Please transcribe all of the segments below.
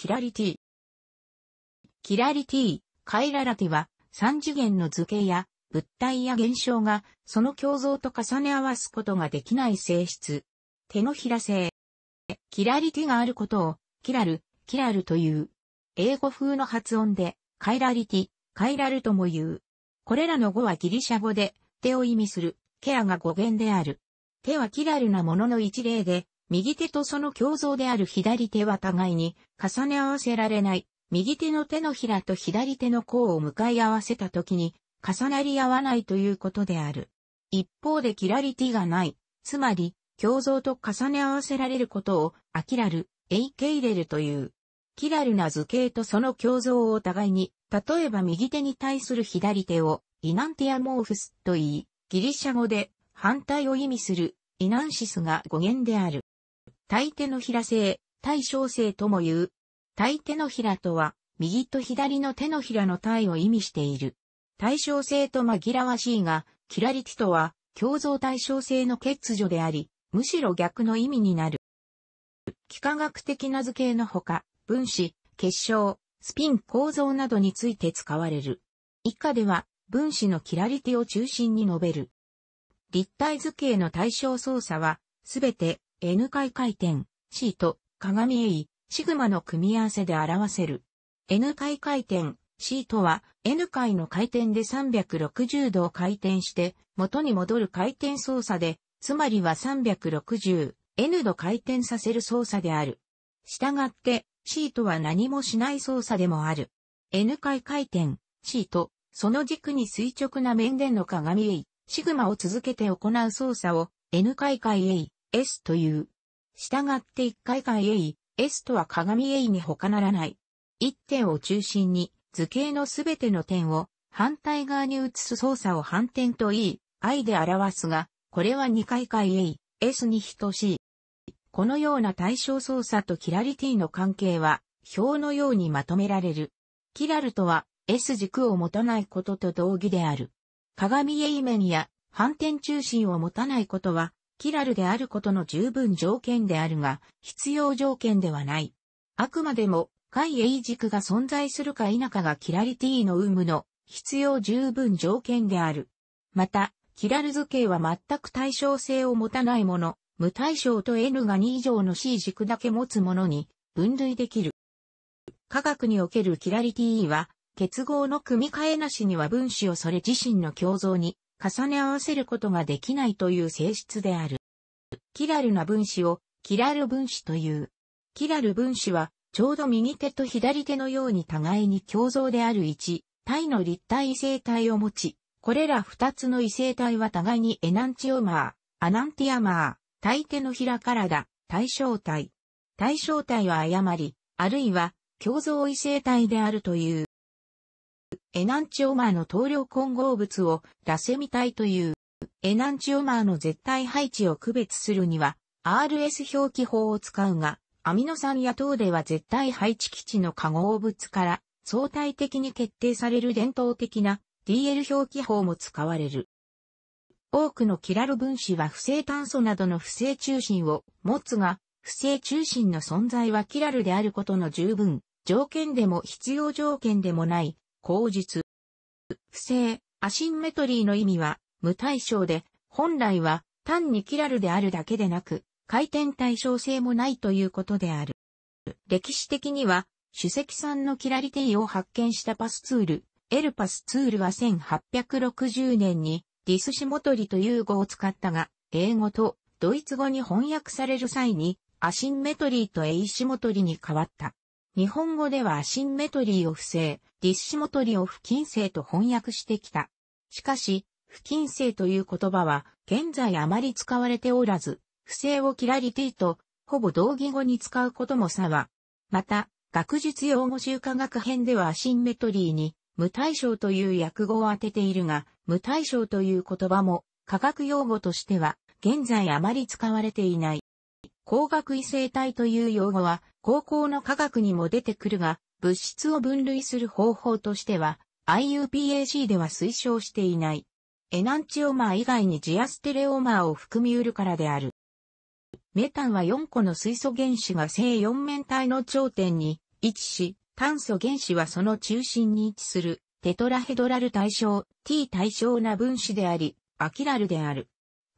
キラリティ。キラリティ、カイララティは、三次元の図形や、物体や現象が、その共像と重ね合わすことができない性質。手のひら性。キラリティがあることを、キラル、キラルという。英語風の発音で、カイラリティ、カイラルとも言う。これらの語はギリシャ語で、手を意味する、ケアが語源である。手はキラルなものの一例で、右手とその胸像である左手は互いに重ね合わせられない。右手の手のひらと左手の甲を向かい合わせた時に重なり合わないということである。一方でキラリティがない、つまり、胸像と重ね合わせられることをアキラル、エイケイレルという。キラルな図形とその胸像を互いに、例えば右手に対する左手をイナンティアモーフスと言い、ギリシャ語で反対を意味するイナンシスが語源である。大手の平性、大小性とも言う。大手の平とは、右と左の手のひらの体を意味している。対称性と紛らわしいが、キラリティとは、共造対称性の欠如であり、むしろ逆の意味になる。幾何学的な図形のほか、分子、結晶、スピン構造などについて使われる。以下では、分子のキラリティを中心に述べる。立体図形の対称操作は、すべて N 回回転、C と鏡 A、シグマの組み合わせで表せる。N 回回転、C とは N 回の回転で360度を回転して元に戻る回転操作で、つまりは 360N 度回転させる操作である。従って C とは何もしない操作でもある。N 回回転、C とその軸に垂直な面での鏡 A、シグマを続けて行う操作を N 回回 A、S という。従って一回回 A、S とは鏡 A に他ならない。一点を中心に図形のすべての点を反対側に移す操作を反転と言い、I で表すが、これは二回回 A、S に等しい。このような対象操作とキラリティの関係は、表のようにまとめられる。キラルとは、S 軸を持たないことと同義である。鏡 A 面や反転中心を持たないことは、キラルであることの十分条件であるが、必要条件ではない。あくまでも、海 A 軸が存在するか否かがキラリティの有無の必要十分条件である。また、キラル図形は全く対称性を持たないもの、無対称と N が2以上の C 軸だけ持つものに分類できる。科学におけるキラリティは、結合の組み替えなしには分子をそれ自身の共造に重ね合わせることができないという性質である。キラルな分子をキラル分子という。キラル分子はちょうど右手と左手のように互いに共造である一体の立体異性体を持ち、これら二つの異性体は互いにエナンチオマー、アナンティアマー、対手のひらからだ、対象体。対象体は誤り、あるいは共造異性体であるという。エナンチオマーの投量混合物を出せみたいという。エナンチオマーの絶対配置を区別するには RS 表記法を使うが、アミノ酸や糖では絶対配置基地の化合物から相対的に決定される伝統的な DL 表記法も使われる。多くのキラル分子は不正炭素などの不正中心を持つが、不正中心の存在はキラルであることの十分、条件でも必要条件でもない口実。不正、アシンメトリーの意味は、無対称で、本来は単にキラルであるだけでなく、回転対称性もないということである。歴史的には、主席さんのキラリティを発見したパスツール、エルパスツールは1860年にディスシモトリという語を使ったが、英語とドイツ語に翻訳される際に、アシンメトリーとエイシモトリに変わった。日本語ではアシンメトリーを不正、ディッシモトリを不近性と翻訳してきた。しかし、不近性という言葉は現在あまり使われておらず、不正をキラリティとほぼ同義語に使うことも差は。また、学術用語集科学編ではアシンメトリーに無対称という訳語を当てているが、無対称という言葉も科学用語としては現在あまり使われていない。光学異性体という用語は高校の科学にも出てくるが、物質を分類する方法としては、IUPAC では推奨していない。エナンチオマー以外にジアステレオマーを含みうるからである。メタンは4個の水素原子が正4面体の頂点に位置し、炭素原子はその中心に位置するテトラヘドラル対象 T 対象な分子であり、アキラルである。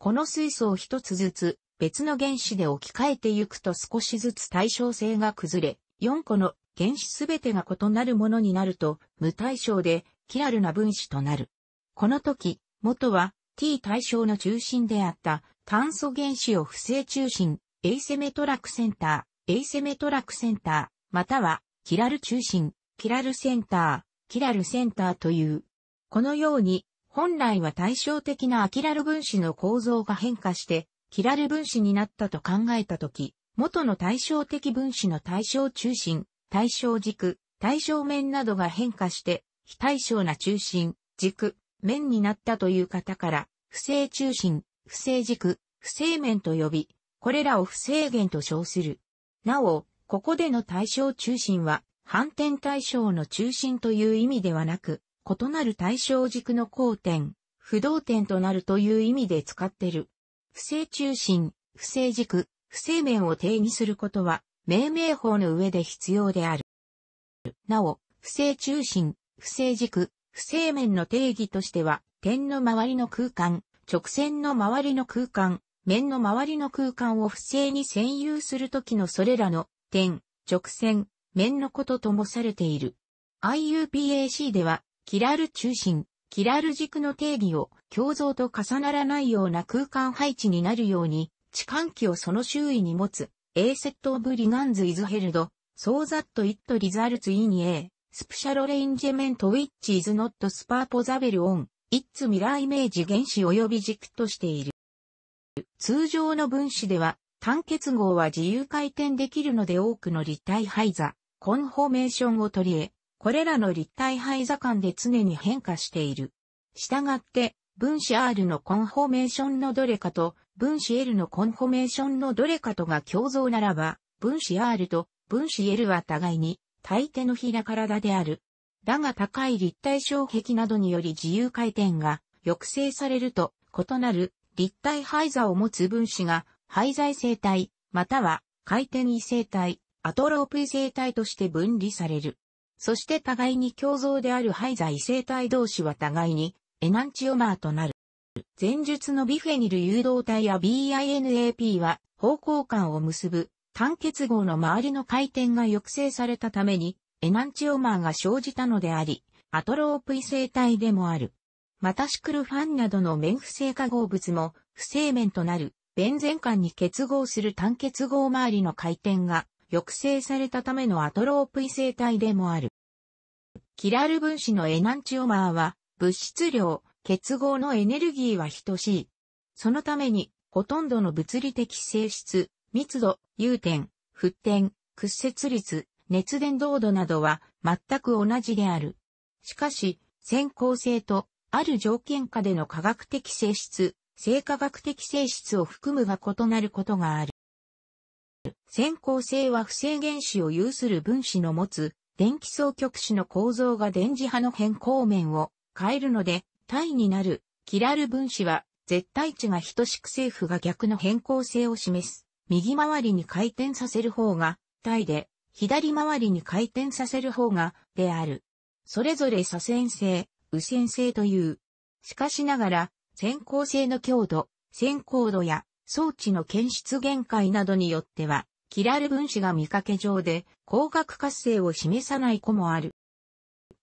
この水素を一つずつ別の原子で置き換えていくと少しずつ対称性が崩れ、4個の原子すべてが異なるものになると、無対称で、キラルな分子となる。この時、元は T 対象の中心であった炭素原子を不正中心、エイセメトラクセンター、エイセメトラクセンター、またはキラル中心、キラルセンター、キラルセンターという。このように、本来は対照的なアキラル分子の構造が変化して、キラル分子になったと考えたとき、元の対照的分子の対象中心、対象軸、対象面などが変化して、非対称な中心、軸、面になったという方から、不正中心、不正軸、不正面と呼び、これらを不正弦と称する。なお、ここでの対象中心は、反転対象の中心という意味ではなく、異なる対象軸の交点、不動点となるという意味で使ってる。不正中心、不正軸、不正面を定義することは、命名法の上で必要である。なお、不正中心、不正軸、不正面の定義としては、点の周りの空間、直線の周りの空間、面の周りの空間を不正に占有するときのそれらの点、直線、面のことともされている。IUPAC では、キラル中心、キラル軸の定義を共像と重ならないような空間配置になるように、置換器をその周囲に持つ、A セットオブリガンズイズヘルド、ソーザットイットリザルツインー、スプシャロレインジェメントウィッチイズノットスパーポザベルオン、イッツミラーイメージ原子及び軸としている。通常の分子では、単結合は自由回転できるので多くの立体配座、コンフォメーションを取り得、これらの立体配座間で常に変化している。したがって、分子 R のコンフォメーションのどれかと分子 L のコンフォメーションのどれかとが共存ならば、分子 R と分子 L は互いに大抵の平体である。だが高い立体障壁などにより自由回転が抑制されると異なる立体配座を持つ分子が配在生体または回転異生体、アトロープ異生体として分離される。そして互いに共造である廃材生体同士は互いにエナンチオマーとなる。前述のビフェニル誘導体や BINAP は方向間を結ぶ単結合の周りの回転が抑制されたためにエナンチオマーが生じたのであり、アトロープ異性体でもある。またシクルファンなどの面不正化合物も不正面となる、ベンゼン間に結合する単結合周りの回転が抑制されたためのアトロープ異性体でもある。キラル分子のエナンチオマーは、物質量、結合のエネルギーは等しい。そのために、ほとんどの物理的性質、密度、融点、沸点、屈折率、熱伝導度などは全く同じである。しかし、先行性と、ある条件下での科学的性質、生化学的性質を含むが異なることがある。先行性は不正原子を有する分子の持つ電気双極子の構造が電磁波の変更面を変えるので、イになるキラル分子は絶対値が等しく政府が逆の変更性を示す。右回りに回転させる方がイで、左回りに回転させる方がである。それぞれ左線性、右線性という。しかしながら、先行性の強度、先行度や装置の検出限界などによっては、キラル分子が見かけ上で、光学活性を示さない子もある。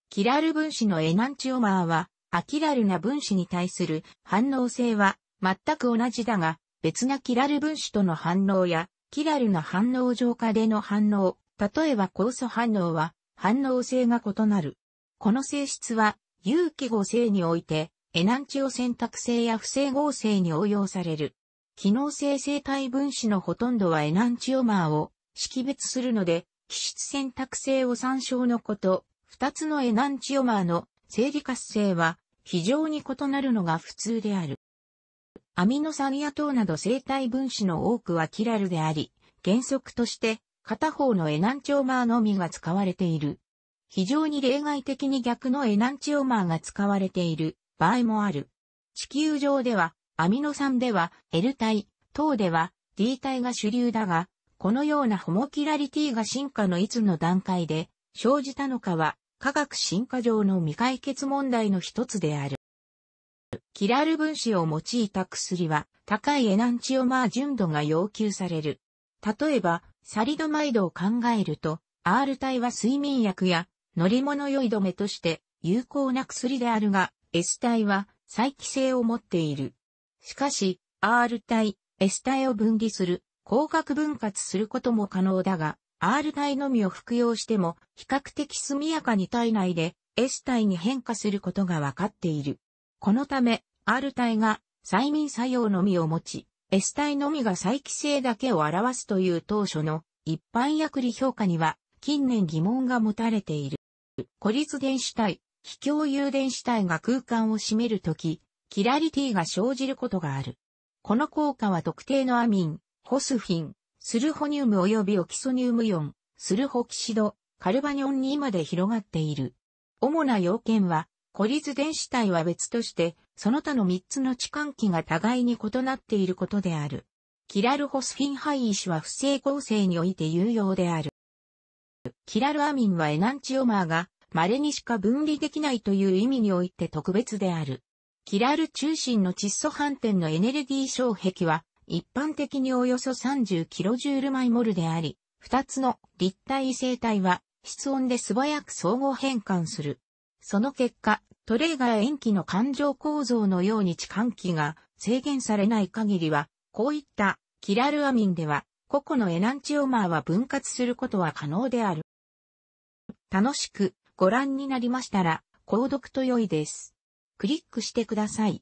キラル分子のエナンチオマーは、アキラルな分子に対する反応性は全く同じだが、別なキラル分子との反応や、キラルな反応上下での反応、例えば酵素反応は、反応性が異なる。この性質は、有機合成において、エナンチオ選択性や不正合成に応用される。機能性生体分子のほとんどはエナンチオマーを識別するので、基質選択性を参照のこと、二つのエナンチオマーの生理活性は非常に異なるのが普通である。アミノ酸や糖など生体分子の多くはキラルであり、原則として片方のエナンチオマーのみが使われている。非常に例外的に逆のエナンチオマーが使われている場合もある。地球上ではアミノ酸では L 体、糖では D 体が主流だが、このようなホモキラリティが進化のいつの段階で生じたのかは、科学進化上の未解決問題の一つである。キラル分子を用いた薬は、高いエナンチオマー純度が要求される。例えば、サリドマイドを考えると、R 体は睡眠薬や乗り物酔い止めとして有効な薬であるが、S 体は再帰性を持っている。しかし、R 体、S 体を分離する、光学分割することも可能だが、R 体のみを服用しても、比較的速やかに体内で S 体に変化することが分かっている。このため、R 体が催眠作用のみを持ち、S 体のみが再帰性だけを表すという当初の一般薬理評価には近年疑問が持たれている。孤立電子体、非共有電子体が空間を占めるとき、キラリティが生じることがある。この効果は特定のアミン、ホスフィン、スルホニウム及びオキソニウムイオン、スルホキシド、カルバニオンにまで広がっている。主な要件は、孤立電子体は別として、その他の3つの置換器が互いに異なっていることである。キラルホスフィン配位子は不正構成において有用である。キラルアミンはエナンチオマーが稀にしか分離できないという意味において特別である。キラル中心の窒素反転のエネルギー障壁は、一般的におよそ 30kJ イモルであり、二つの立体異性体は室温で素早く相互変換する。その結果、トレーガー塩基の環状構造のように置換器が制限されない限りは、こういったキラルアミンでは、個々のエナンチオマーは分割することは可能である。楽しくご覧になりましたら、購読と良いです。クリックしてください。